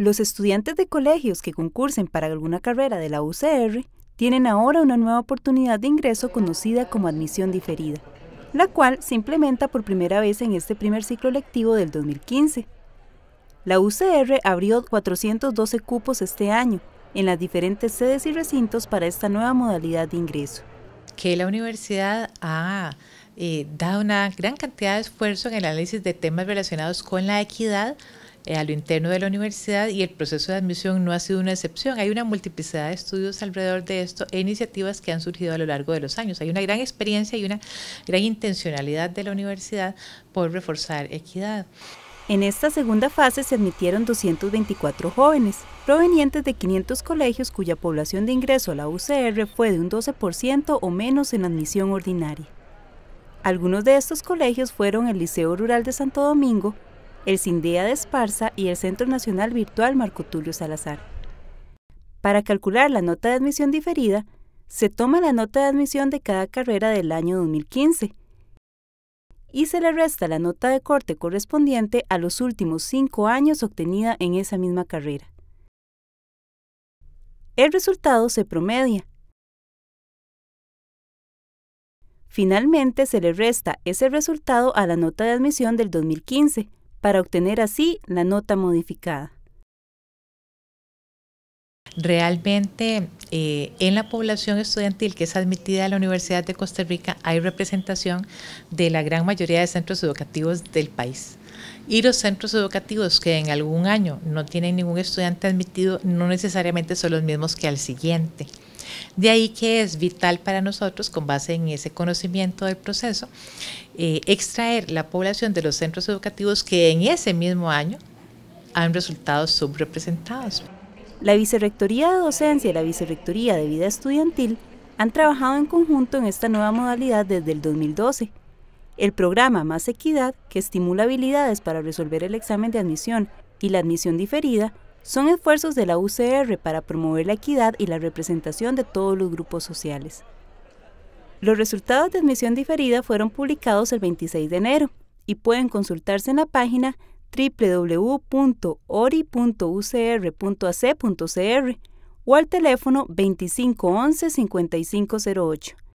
Los estudiantes de colegios que concursen para alguna carrera de la UCR tienen ahora una nueva oportunidad de ingreso conocida como admisión diferida, la cual se implementa por primera vez en este primer ciclo lectivo del 2015. La UCR abrió 412 cupos este año en las diferentes sedes y recintos para esta nueva modalidad de ingreso. Que la universidad ha eh, dado una gran cantidad de esfuerzo en el análisis de temas relacionados con la equidad, a lo interno de la universidad y el proceso de admisión no ha sido una excepción. Hay una multiplicidad de estudios alrededor de esto e iniciativas que han surgido a lo largo de los años. Hay una gran experiencia y una gran intencionalidad de la universidad por reforzar equidad. En esta segunda fase se admitieron 224 jóvenes, provenientes de 500 colegios cuya población de ingreso a la UCR fue de un 12% o menos en admisión ordinaria. Algunos de estos colegios fueron el Liceo Rural de Santo Domingo, el Cindea de Esparza y el Centro Nacional Virtual Marco Tulio Salazar. Para calcular la nota de admisión diferida, se toma la nota de admisión de cada carrera del año 2015 y se le resta la nota de corte correspondiente a los últimos cinco años obtenida en esa misma carrera. El resultado se promedia. Finalmente se le resta ese resultado a la nota de admisión del 2015 para obtener así la nota modificada. Realmente eh, en la población estudiantil que es admitida a la Universidad de Costa Rica hay representación de la gran mayoría de centros educativos del país. Y los centros educativos que en algún año no tienen ningún estudiante admitido, no necesariamente son los mismos que al siguiente. De ahí que es vital para nosotros, con base en ese conocimiento del proceso, eh, extraer la población de los centros educativos que en ese mismo año han resultado subrepresentados. La Vicerrectoría de Docencia y la Vicerrectoría de Vida Estudiantil han trabajado en conjunto en esta nueva modalidad desde el 2012 el programa Más Equidad, que estimula habilidades para resolver el examen de admisión y la admisión diferida, son esfuerzos de la UCR para promover la equidad y la representación de todos los grupos sociales. Los resultados de admisión diferida fueron publicados el 26 de enero y pueden consultarse en la página www.ori.ucr.ac.cr o al teléfono 2511-5508.